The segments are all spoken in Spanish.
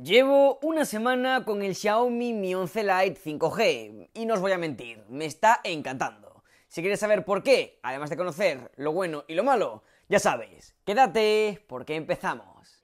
Llevo una semana con el Xiaomi Mi 11 Lite 5G y no os voy a mentir, me está encantando. Si quieres saber por qué, además de conocer lo bueno y lo malo, ya sabes, quédate porque empezamos.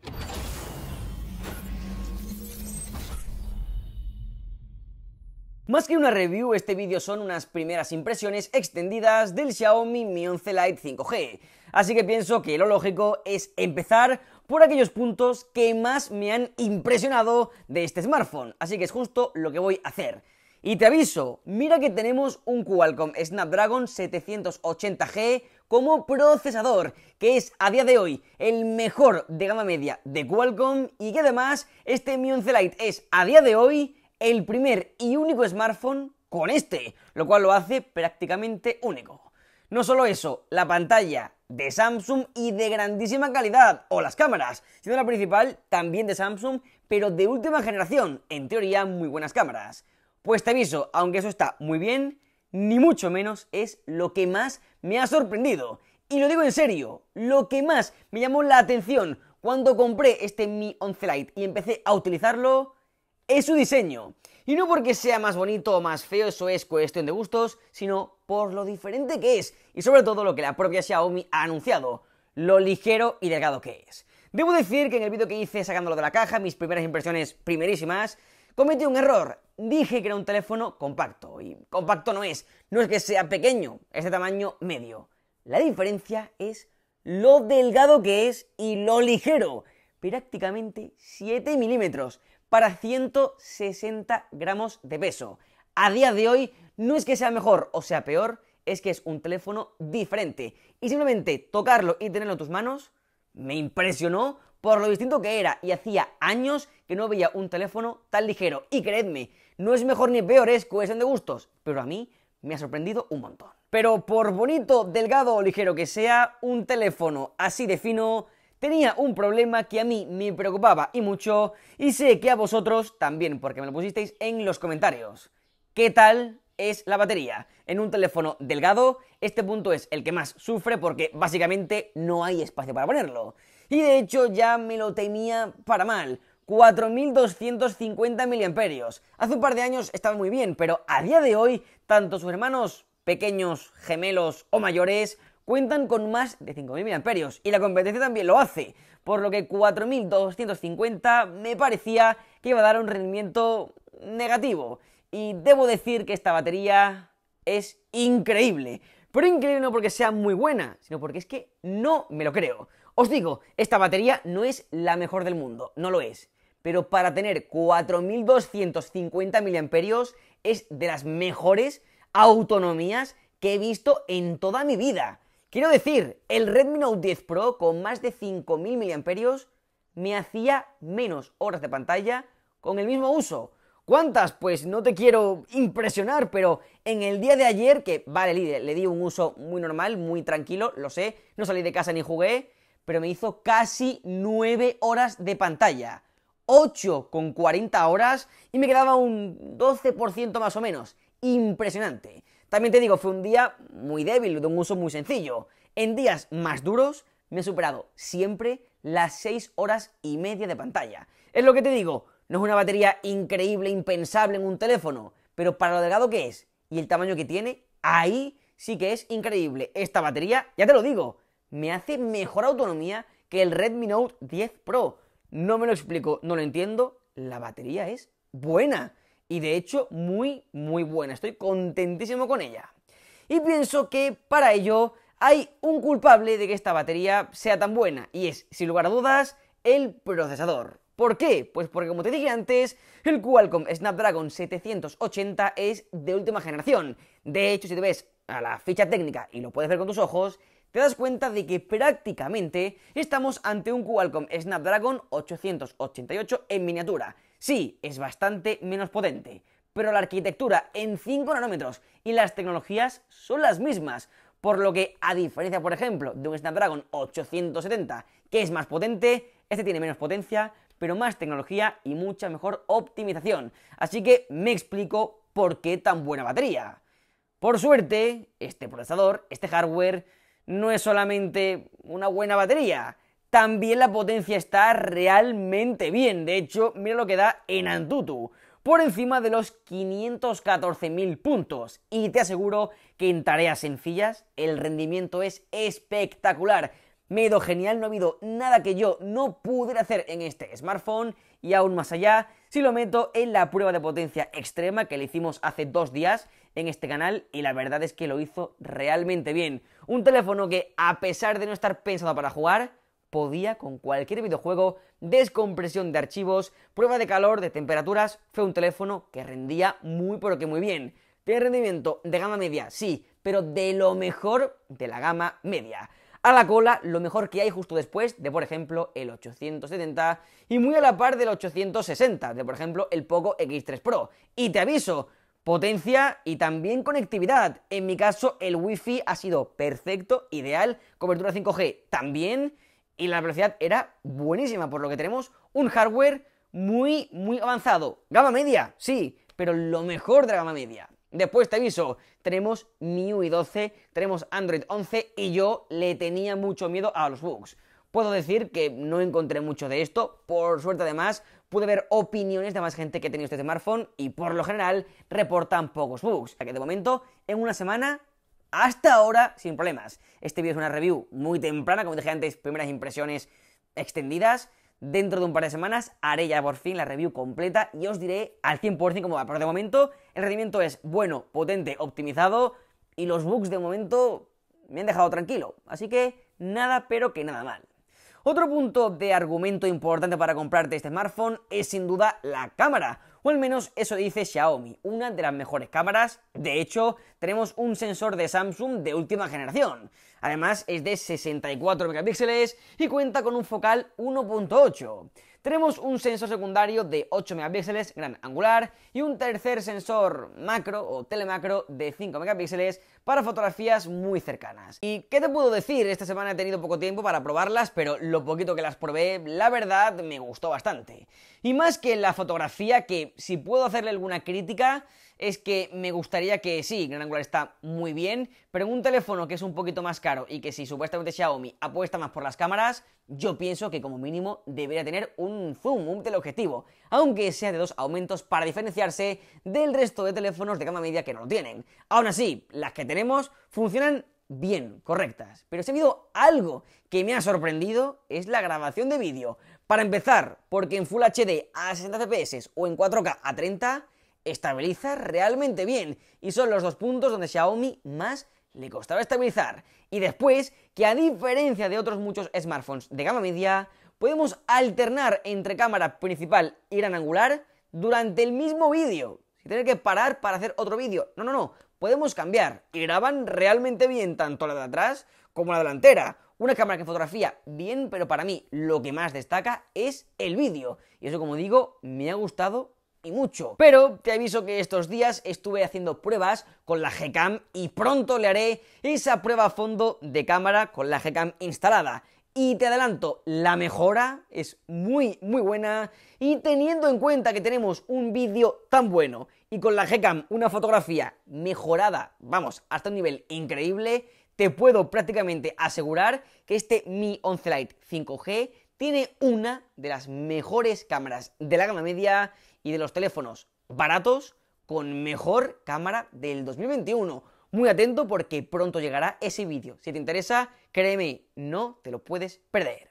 Más que una review, este vídeo son unas primeras impresiones extendidas del Xiaomi Mi 11 Lite 5G, así que pienso que lo lógico es empezar por aquellos puntos que más me han impresionado de este smartphone, así que es justo lo que voy a hacer. Y te aviso, mira que tenemos un Qualcomm Snapdragon 780G como procesador, que es a día de hoy el mejor de gama media de Qualcomm y que además este Mi 11 Lite es a día de hoy el primer y único smartphone con este, lo cual lo hace prácticamente único. No solo eso, la pantalla de Samsung y de grandísima calidad, o las cámaras, sino la principal también de Samsung, pero de última generación, en teoría muy buenas cámaras. Pues te aviso, aunque eso está muy bien, ni mucho menos es lo que más me ha sorprendido. Y lo digo en serio, lo que más me llamó la atención cuando compré este Mi 11 Lite y empecé a utilizarlo es su diseño. Y no porque sea más bonito o más feo, eso es cuestión de gustos, sino por lo diferente que es y sobre todo lo que la propia Xiaomi ha anunciado, lo ligero y delgado que es. Debo decir que en el vídeo que hice sacándolo de la caja, mis primeras impresiones primerísimas, cometí un error. Dije que era un teléfono compacto y compacto no es, no es que sea pequeño, es de tamaño medio. La diferencia es lo delgado que es y lo ligero, prácticamente 7 milímetros para 160 gramos de peso. A día de hoy no es que sea mejor o sea peor, es que es un teléfono diferente. Y simplemente tocarlo y tenerlo en tus manos me impresionó por lo distinto que era y hacía años que no veía un teléfono tan ligero. Y creedme, no es mejor ni peor, es cuestión de gustos, pero a mí me ha sorprendido un montón. Pero por bonito, delgado o ligero que sea, un teléfono así de fino tenía un problema que a mí me preocupaba y mucho, y sé que a vosotros también, porque me lo pusisteis en los comentarios. ¿Qué tal es la batería? En un teléfono delgado, este punto es el que más sufre porque básicamente no hay espacio para ponerlo. Y de hecho ya me lo temía para mal. 4.250 mAh. Hace un par de años estaba muy bien, pero a día de hoy, tanto sus hermanos pequeños, gemelos o mayores, cuentan con más de 5.000 miliamperios y la competencia también lo hace, por lo que 4.250 me parecía que iba a dar un rendimiento negativo. Y debo decir que esta batería es increíble. Pero increíble no porque sea muy buena, sino porque es que no me lo creo. Os digo, esta batería no es la mejor del mundo, no lo es. Pero para tener 4.250 miliamperios es de las mejores autonomías que he visto en toda mi vida. Quiero decir, el Redmi Note 10 Pro con más de 5.000 mAh me hacía menos horas de pantalla con el mismo uso. ¿Cuántas? Pues no te quiero impresionar, pero en el día de ayer, que vale, le, le di un uso muy normal, muy tranquilo, lo sé, no salí de casa ni jugué, pero me hizo casi 9 horas de pantalla. 8 con 40 horas y me quedaba un 12% más o menos. Impresionante. También te digo, fue un día muy débil, de un uso muy sencillo. En días más duros me he superado siempre las 6 horas y media de pantalla. Es lo que te digo, no es una batería increíble, impensable en un teléfono, pero para lo delgado que es y el tamaño que tiene, ahí sí que es increíble. Esta batería, ya te lo digo, me hace mejor autonomía que el Redmi Note 10 Pro. No me lo explico, no lo entiendo, la batería es buena y de hecho muy, muy buena. Estoy contentísimo con ella. Y pienso que para ello hay un culpable de que esta batería sea tan buena y es, sin lugar a dudas, el procesador. ¿Por qué? Pues porque como te dije antes, el Qualcomm Snapdragon 780 es de última generación. De hecho, si te ves a la ficha técnica y lo puedes ver con tus ojos, te das cuenta de que prácticamente estamos ante un Qualcomm Snapdragon 888 en miniatura. Sí, es bastante menos potente, pero la arquitectura en 5 nanómetros y las tecnologías son las mismas, por lo que a diferencia, por ejemplo, de un Snapdragon 870, que es más potente, este tiene menos potencia, pero más tecnología y mucha mejor optimización. Así que me explico por qué tan buena batería. Por suerte, este procesador, este hardware, no es solamente una buena batería, también la potencia está realmente bien. De hecho, mira lo que da en Antutu, por encima de los 514.000 puntos. Y te aseguro que en tareas sencillas el rendimiento es espectacular. Me ido genial, no ha habido nada que yo no pudiera hacer en este smartphone y aún más allá, si lo meto en la prueba de potencia extrema que le hicimos hace dos días en este canal y la verdad es que lo hizo realmente bien. Un teléfono que a pesar de no estar pensado para jugar, podía con cualquier videojuego, descompresión de archivos, prueba de calor, de temperaturas, fue un teléfono que rendía muy pero que muy bien. Tiene rendimiento de gama media, sí, pero de lo mejor de la gama media. A la cola, lo mejor que hay justo después de, por ejemplo, el 870 y muy a la par del 860, de, por ejemplo, el Poco X3 Pro. Y te aviso, potencia y también conectividad. En mi caso, el Wi-Fi ha sido perfecto, ideal, cobertura 5G también y la velocidad era buenísima, por lo que tenemos un hardware muy, muy avanzado. Gama media, sí, pero lo mejor de la gama media. Después te aviso, tenemos MIUI 12, tenemos Android 11 y yo le tenía mucho miedo a los bugs. Puedo decir que no encontré mucho de esto, por suerte además pude ver opiniones de más gente que tenía este smartphone y por lo general reportan pocos bugs. ya que de momento en una semana hasta ahora sin problemas. Este vídeo es una review muy temprana, como dije antes, primeras impresiones extendidas. Dentro de un par de semanas haré ya por fin la review completa y os diré al 100% cómo va. Pero de momento el rendimiento es bueno, potente, optimizado y los bugs de momento me han dejado tranquilo. Así que nada pero que nada mal. Otro punto de argumento importante para comprarte este smartphone es sin duda la cámara. O al menos eso dice Xiaomi, una de las mejores cámaras. De hecho, tenemos un sensor de Samsung de última generación. Además, es de 64 megapíxeles y cuenta con un focal 1.8. Tenemos un sensor secundario de 8 megapíxeles gran angular y un tercer sensor macro o telemacro de 5 megapíxeles para fotografías muy cercanas. ¿Y qué te puedo decir? Esta semana he tenido poco tiempo para probarlas, pero lo poquito que las probé, la verdad, me gustó bastante. Y más que la fotografía, que si puedo hacerle alguna crítica, es que me gustaría que sí, gran angular está muy bien, pero en un teléfono que es un poquito más caro y que si supuestamente Xiaomi apuesta más por las cámaras, yo pienso que como mínimo debería tener un zoom, un teleobjetivo aunque sea de dos aumentos para diferenciarse del resto de teléfonos de gama media que no lo tienen. Aún así, las que tenemos funcionan bien, correctas. Pero si ha habido algo que me ha sorprendido es la grabación de vídeo. Para empezar, porque en Full HD a 60 fps o en 4K a 30 estabiliza realmente bien y son los dos puntos donde Xiaomi más le costaba estabilizar. Y después, que a diferencia de otros muchos smartphones de gama media, podemos alternar entre cámara principal y gran angular durante el mismo vídeo. Sin tener que parar para hacer otro vídeo. No, no, no. Podemos cambiar. graban realmente bien tanto la de atrás como la delantera. Una cámara que fotografía bien, pero para mí lo que más destaca es el vídeo. Y eso, como digo, me ha gustado y mucho. Pero te aviso que estos días estuve haciendo pruebas con la Gcam y pronto le haré esa prueba a fondo de cámara con la Gcam instalada. Y te adelanto, la mejora es muy, muy buena. Y teniendo en cuenta que tenemos un vídeo tan bueno y con la Gcam una fotografía mejorada, vamos, hasta un nivel increíble, te puedo prácticamente asegurar que este Mi 11 Lite 5G tiene una de las mejores cámaras de la gama media y de los teléfonos baratos con mejor cámara del 2021 muy atento porque pronto llegará ese vídeo. Si te interesa, créeme, no te lo puedes perder.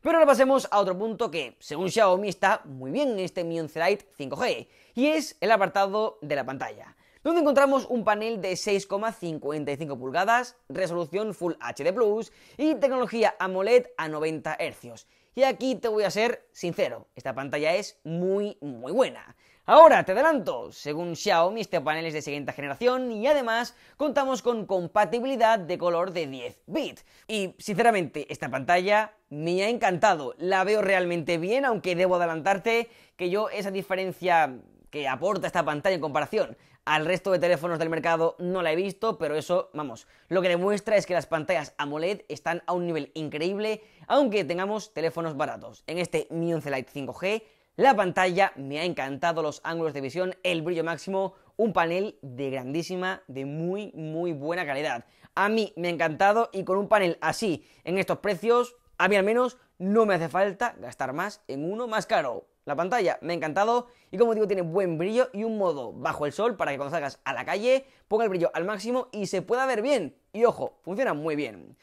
Pero ahora pasemos a otro punto que, según Xiaomi, está muy bien en este Mi 11 5G, y es el apartado de la pantalla, donde encontramos un panel de 6,55 pulgadas, resolución Full HD Plus y tecnología AMOLED a 90 Hz. Y aquí te voy a ser sincero, esta pantalla es muy, muy buena. Ahora, te adelanto, según Xiaomi este panel es de siguiente generación y además contamos con compatibilidad de color de 10 bits. Y sinceramente, esta pantalla me ha encantado, la veo realmente bien, aunque debo adelantarte que yo esa diferencia que aporta esta pantalla en comparación al resto de teléfonos del mercado no la he visto, pero eso, vamos, lo que demuestra es que las pantallas AMOLED están a un nivel increíble, aunque tengamos teléfonos baratos. En este Mi 11 Lite 5G la pantalla me ha encantado los ángulos de visión, el brillo máximo, un panel de grandísima, de muy, muy buena calidad. A mí me ha encantado y con un panel así, en estos precios, a mí al menos no me hace falta gastar más en uno más caro. La pantalla me ha encantado y como digo tiene buen brillo y un modo bajo el sol para que cuando salgas a la calle ponga el brillo al máximo y se pueda ver bien. Y ojo, funciona muy bien.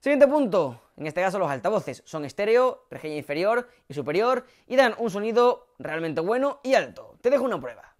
Siguiente punto, en este caso los altavoces son estéreo, rejilla e inferior y superior y dan un sonido realmente bueno y alto. Te dejo una prueba.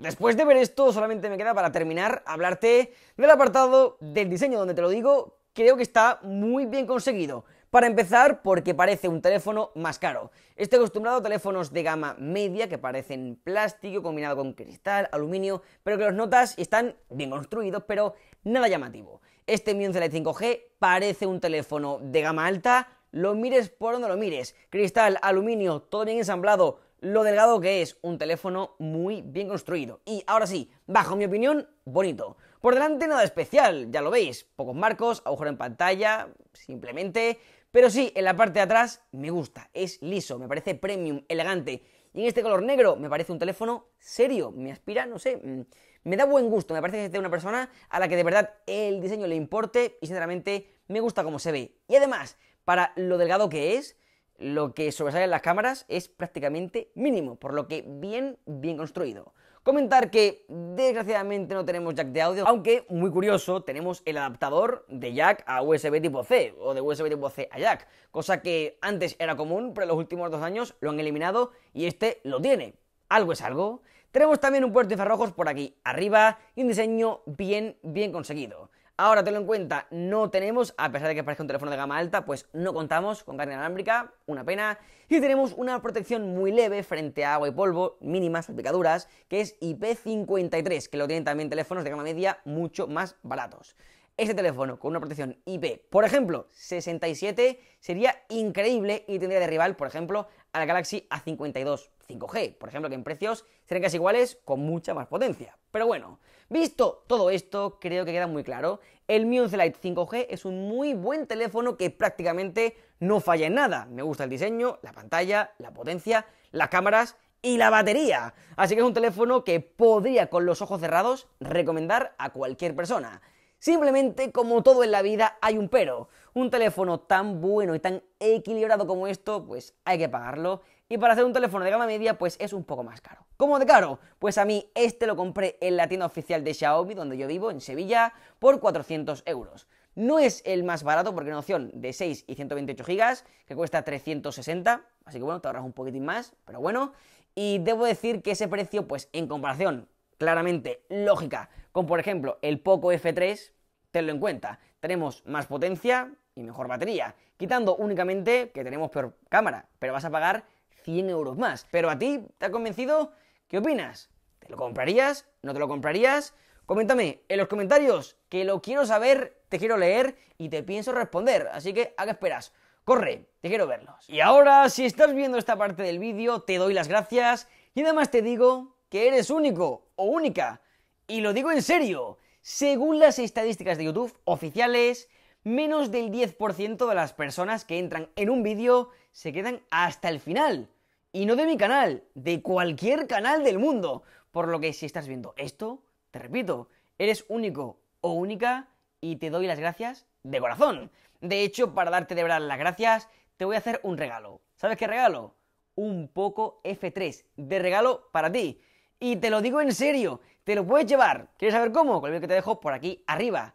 Después de ver esto, solamente me queda para terminar hablarte del apartado del diseño donde te lo digo, creo que está muy bien conseguido. Para empezar, porque parece un teléfono más caro. Estoy acostumbrado a teléfonos de gama media que parecen plástico combinado con cristal, aluminio, pero que los notas están bien construidos, pero nada llamativo. Este Mi 11 5G parece un teléfono de gama alta, lo mires por donde lo mires. Cristal, aluminio, todo bien ensamblado, lo delgado que es, un teléfono muy bien construido. Y ahora sí, bajo mi opinión, bonito. Por delante nada especial, ya lo veis, pocos marcos, agujero en pantalla, simplemente pero sí, en la parte de atrás me gusta, es liso, me parece premium, elegante. Y en este color negro me parece un teléfono serio, me aspira, no sé, mm, me da buen gusto, me parece que es de una persona a la que de verdad el diseño le importe y sinceramente me gusta cómo se ve. Y además, para lo delgado que es, lo que sobresale en las cámaras es prácticamente mínimo, por lo que bien, bien construido. Comentar que desgraciadamente no tenemos jack de audio, aunque muy curioso, tenemos el adaptador de jack a USB tipo C o de USB tipo C a jack, cosa que antes era común, pero en los últimos dos años lo han eliminado y este lo tiene. Algo es algo. Tenemos también un puerto de infrarrojos por aquí arriba y un diseño bien, bien conseguido. Ahora, tenlo en cuenta, no tenemos, a pesar de que parezca un teléfono de gama alta, pues no contamos con carne inalámbrica, una pena, y tenemos una protección muy leve frente a agua y polvo, mínimas salpicaduras, que es IP53, que lo tienen también teléfonos de gama media mucho más baratos. Este teléfono con una protección IP, por ejemplo, 67, sería increíble y tendría de rival, por ejemplo, a la Galaxy A52 5G, por ejemplo, que en precios serán casi iguales con mucha más potencia. Pero bueno, visto todo esto, creo que queda muy claro, el Mi 11 Lite 5G es un muy buen teléfono que prácticamente no falla en nada. Me gusta el diseño, la pantalla, la potencia, las cámaras y la batería. Así que es un teléfono que podría con los ojos cerrados recomendar a cualquier persona. Simplemente, como todo en la vida, hay un pero. Un teléfono tan bueno y tan equilibrado como esto, pues hay que pagarlo. Y para hacer un teléfono de gama media, pues es un poco más caro. ¿Cómo de caro? Pues a mí este lo compré en la tienda oficial de Xiaomi, donde yo vivo, en Sevilla, por 400 euros. No es el más barato porque una opción de 6 y 128 gigas que cuesta 360, así que bueno, te ahorras un poquitín más, pero bueno. Y debo decir que ese precio, pues en comparación claramente lógica, con por ejemplo el Poco F3, tenlo en cuenta. Tenemos más potencia y mejor batería, quitando únicamente que tenemos peor cámara, pero vas a pagar 100 euros más. Pero a ti, ¿te ha convencido? ¿Qué opinas? ¿Te lo comprarías? ¿No te lo comprarías? Coméntame en los comentarios, que lo quiero saber, te quiero leer y te pienso responder. Así que, ¿a qué esperas? Corre, te quiero verlos. Y ahora, si estás viendo esta parte del vídeo, te doy las gracias y además te digo que eres único o única. Y lo digo en serio, según las estadísticas de YouTube oficiales, menos del 10% de las personas que entran en un vídeo se quedan hasta el final. Y no de mi canal, de cualquier canal del mundo. Por lo que si estás viendo esto, te repito, eres único o única y te doy las gracias de corazón. De hecho, para darte de verdad las gracias, te voy a hacer un regalo. ¿Sabes qué regalo? Un poco F3 de regalo para ti. Y te lo digo en serio, te lo puedes llevar. ¿Quieres saber cómo? Con el que te dejo por aquí arriba.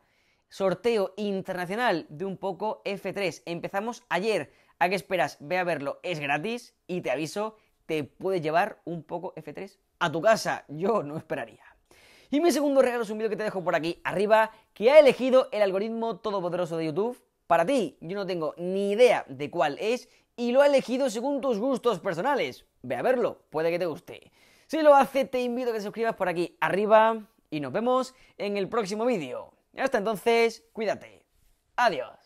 Sorteo internacional de un poco F3. Empezamos ayer. ¿A qué esperas? Ve a verlo, es gratis y te aviso, te puedes llevar un poco F3 a tu casa. Yo no esperaría. Y mi segundo regalo es un vídeo que te dejo por aquí arriba, que ha elegido el algoritmo todopoderoso de YouTube para ti. Yo no tengo ni idea de cuál es y lo ha elegido según tus gustos personales. Ve a verlo, puede que te guste. Si lo hace, te invito a que te suscribas por aquí arriba y nos vemos en el próximo vídeo. Hasta entonces, cuídate. Adiós.